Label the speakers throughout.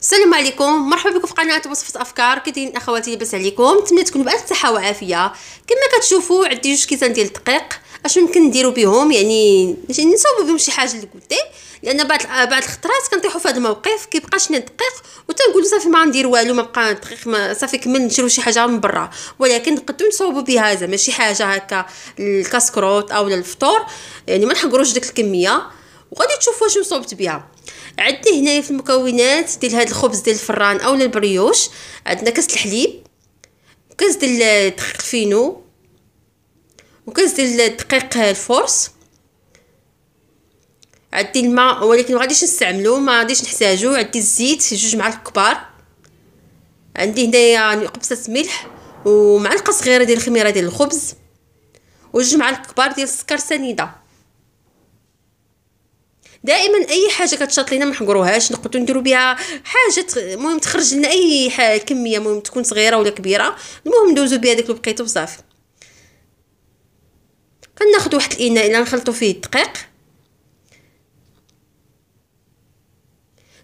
Speaker 1: السلام عليكم مرحبا بكم في قناه وصفه افكار كي اخواتي لاباس عليكم نتمنى تكونوا بالف صحه وعافيه كما كتشوفوا عندي جوج كيسان ديال الدقيق اش ممكن نديروا بهم يعني نصاوبو بهم شي حاجه لكوتي لان بعض بعض الخطرات كنطيحوا في هذا الموقف كيبقى شنا دقيق وتنقولوا صافي ما غندير والو ما بقى دقيق ما صافي كمل نشرو شي حاجه من برا ولكن نقدروا نصاوبو بها زعما شي حاجه هكا الكاسكروت اولا الفطور يعني ما نحقروش ديك الكميه وغادي تشوفوا واش صوبت بها عندنا هنايا في المكونات ديال هذا الخبز ديال الفران اولا البريوش عندنا كاس الحليب كاس ديال الدقيق الفينو وكاس ديال الدقيق الفورس عندي الماء ولكن ما غاديش نستعملو ما غاديش نحتاجو عندي الزيت جوج معالق كبار عندي هنايا يعني قبصه ملح ومعلقه صغيره ديال الخميره ديال الخبز وجوج معالق كبار ديال السكر سنيده دائما اي حاجه كتشاط لينا ما نحقروهاش نقدروا نديروا بها حاجه المهم تخرج لنا اي كميه المهم تكون صغيره ولا كبيره المهم ندوزو بها داك البقيته وصافي كناخذ واحد الاناء الا نخلطوا فيه الدقيق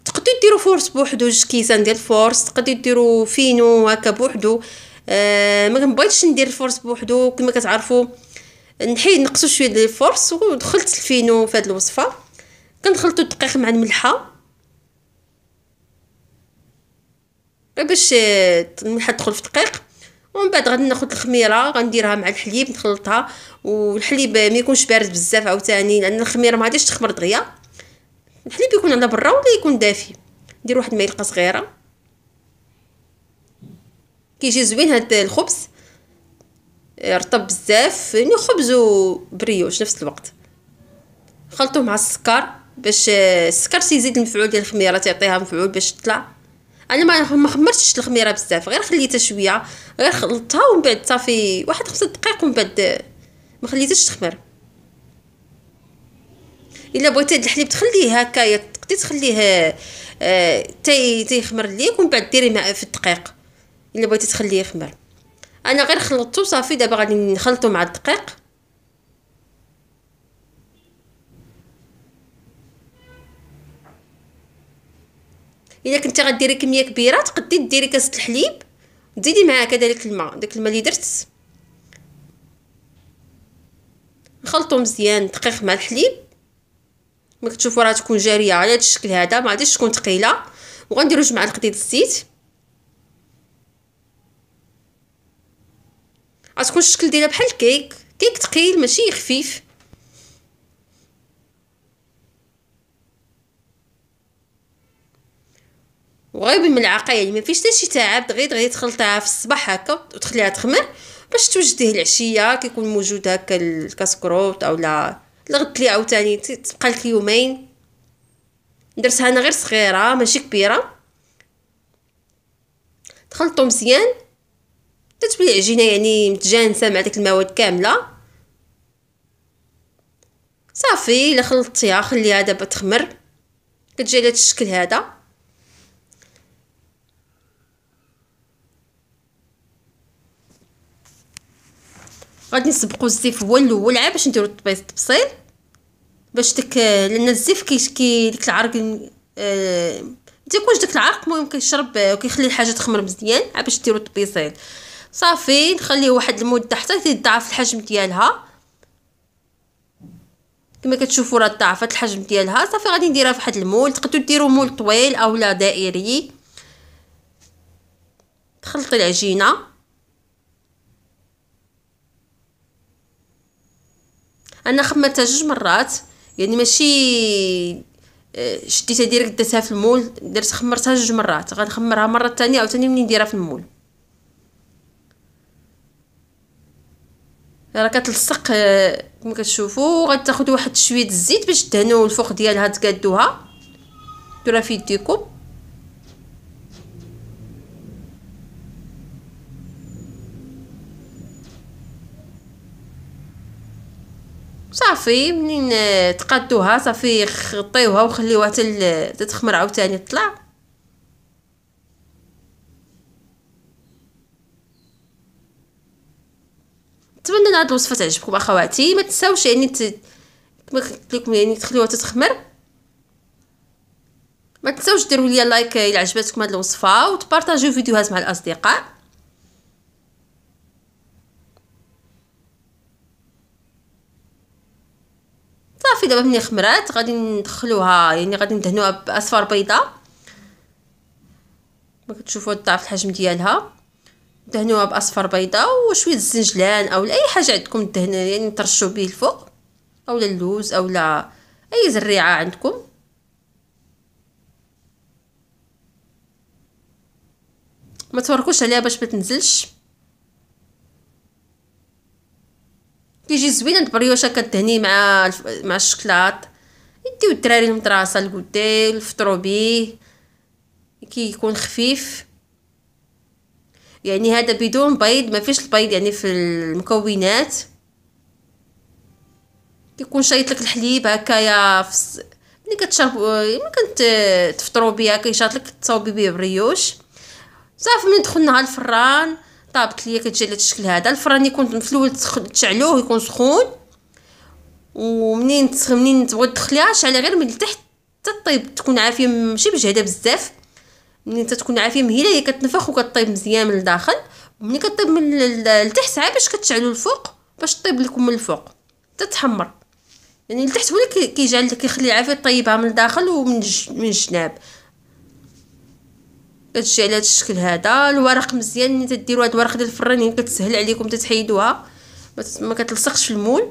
Speaker 1: تقدروا ديروا فورس بوحدو جوج كيسان ديال الفورس تقدروا ديروا فينو هكا بوحدو آه ما بغيتش ندير الفورس بوحدو كما كتعرفوا نحيد نقصوا شويه ديال الفورس ودخلت الفينو في هذه الوصفه كنخلطو الدقيق مع الملحه باش الملحه تدخل في الدقيق ومن بعد غادي ناخذ الخميره غنديرها مع الحليب نخلطها والحليب ما يكونش بارد بزاف عاوتاني لان الخميره ما غاديش تخمر دغيا الحليب يكون على برا ولا يكون دافي ندير واحد المعلقه صغيره كيجي زوين هاد الخبز رطب بزاف يعني خبز وبريوش نفس الوقت خلطوه مع السكر باش السكر يزيد المفعول ديال الخميره تعطيها مفعول باش تطلع انا ما خمرتش الخميره بزاف غير خليتها شويه غير خلطتها ومن بعد صافي واحد خمسة دقائق ومن بعد ما خليتهاش تخمر الا بغيتي هاد الحليب تخليه هكايا تقدري تخليه آه تي تيخمر ليك ومن بعد ديري ماء في الدقيق الا بغيتي تخليه يخمر انا غير خلطته صافي دابا غادي نخلطه مع الدقيق الا كنتي غديري كميه كبيره تقدي ديري كاس الحليب تزيدي معاه كذلك الماء داك الماء اللي درت نخلطو مزيان دقيق مع الحليب ما كتشوفوا راه تكون جاريه على هذا الشكل هذا ما غاديش تكون ثقيله وغنديروا جوج معالق ديال الزيت غتكون الشكل ديالها بحال الكيك كيك ثقيل ماشي خفيف وغيبي من يعني ما فيش حتى شي تعب غير دغيا تخلطها في الصباح هكا وتخليها تخمر باش توجديه العشيه كيكون موجود هكا او اولا الغد لي عاوتاني تبقى لك يومين درتها انا غير صغيره ماشي كبيره تخلطو مزيان تتولي العجينه يعني متجانسه مع داك المواد كامله صافي الا خلطتيها خليها دابا تخمر كتجي على الشكل هذا غادي نسبقوا الزيف هو الاول عا باش نديروا الطبيط التبصيل باش داك لان الزيف كي كي ديك العرق آه تيكونش داك العرق المهم كيشرب وكيخلي الحاجه تخمر مزيان عا باش ديروا الطبيصيل صافي نخليه واحد المده حتى تضاعف الحجم ديالها كما كتشوفوا راه ضاعفت الحجم ديالها صافي غادي نديرها في واحد المول تقدروا ديروا مول طويل اولا دائري تخلطي العجينه انا خمرتها جوج مرات يعني ماشي آه، شديتها ديرك درتها في المول درت خمرتها جوج مرات غنخمرها مره ثانيه عاوتاني منين نديرها في المول راه كتلصق آه، كما كتشوفوا غتاخذ واحد شويه الزيت باش تدهنوا الفوق ديالها تقادوها ديروها في الديكوب صافي منين تقادوها صافي خطيوها وخليوها تل تتخمر عاوتاني تطلع نتمنى ان هاد الوصفه تعجبكم اخواتي ما تنساوش يعني ت... كما قلت لكم يعني تخليوها تتخمر ما تنساوش ديروا لي لايك الا عجبتكم هاد الوصفه وتبارطاجيو فيديوهات مع الاصدقاء صافي دابا ملي خمرات غادي ندخلوها يعني غادي ندهنوها باصفر بيضاء كما كتشوفوا ضعف الحجم ديالها دهنوها باصفر بيضاء وشويه الزنجلان او اي حاجه عندكم دهن يعني ترشوا به الفوق اولا اللوز اولا اي زريعه عندكم ما تفركوش عليها باش ما تنزلش زوينه البريوشه كتهني مع مع الشكلاط يديو الدراري المدرسه الكودي الفطرو بيه كيكون خفيف يعني هذا بدون بيض ما فيش البيض يعني في المكونات كيكون شايط لك الحليب هكايا ملي كتشرب ملي كنت تفطروا بها كيشاط لك تصاوبي بيه بريوش صافي دخلنا على الفران طابت ليا كتجي على هذا الشكل هذا الفران يكون في الاول تشعلوه يكون سخون ومنين تسخ منين تبغي تدخليها شعلي غير من التحت تطيب تكون عافيه ماشي بجهده بزاف منين تتكون عافيه مهيله هي كتنفخ وكطيب مزيان من الداخل ملي كطيب من التحت عا باش كتشعلو الفوق باش طيب لكم من الفوق تتحمر يعني التحت هو اللي كيجعل كيخلي العافيه طيبها من الداخل ومن من الجناب هادشي على هذا الشكل هذا الورق مزيان ملي تديروا هاد الورق ديال الفران يعني كتسهل عليكم تتحيدوها ما كتلصقش في المول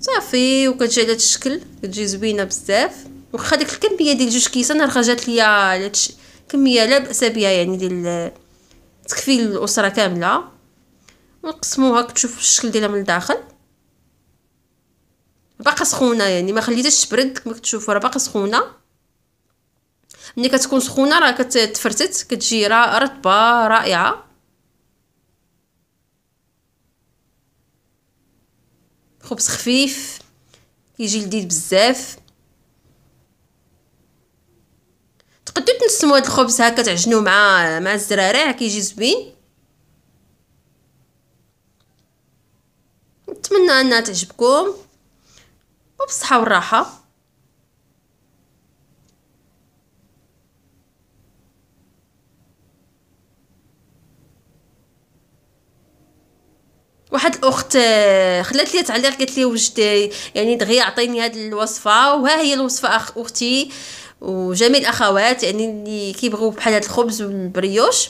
Speaker 1: صافي وكتجي على هذا الشكل كتجي زوينه بزاف واخا ديك الكميه ديال جوج كيسان راه جات ليا كميه لا باس بها يعني ديال تكفي الاسره كامله ونقسموها كتشوف الشكل ديالها من الداخل باقا سخونه يعني ما خليتهاش تبرد كما كتشوفوا راه باقا سخونه ملي كتكون سخونه راه كتفرتت كتجي رطبه رائعه خبز خفيف كيجي لذيذ بزاف تقدروا تنسموا هاد الخبز هكا تعجنوه مع مع الزراري كيجي زوين نتمنى انها تعجبكم وبالصحه والراحه واحد الاخت آه، خلات لي تعليق قالت لي وجد يعني دغيا عطيني هذه الوصفه وها هي الوصفه أخ اختي وجميع الاخوات يعني اللي كيبغيو بحال هذا الخبز والبريوش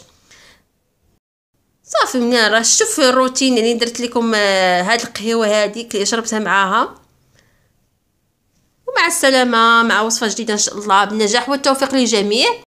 Speaker 1: صافي من راه شوف الروتين يعني درت لكم آه، هاد القهوه هذيك اللي شربتها معاها ومع السلامه مع وصفه جديده ان شاء الله بالنجاح والتوفيق للجميع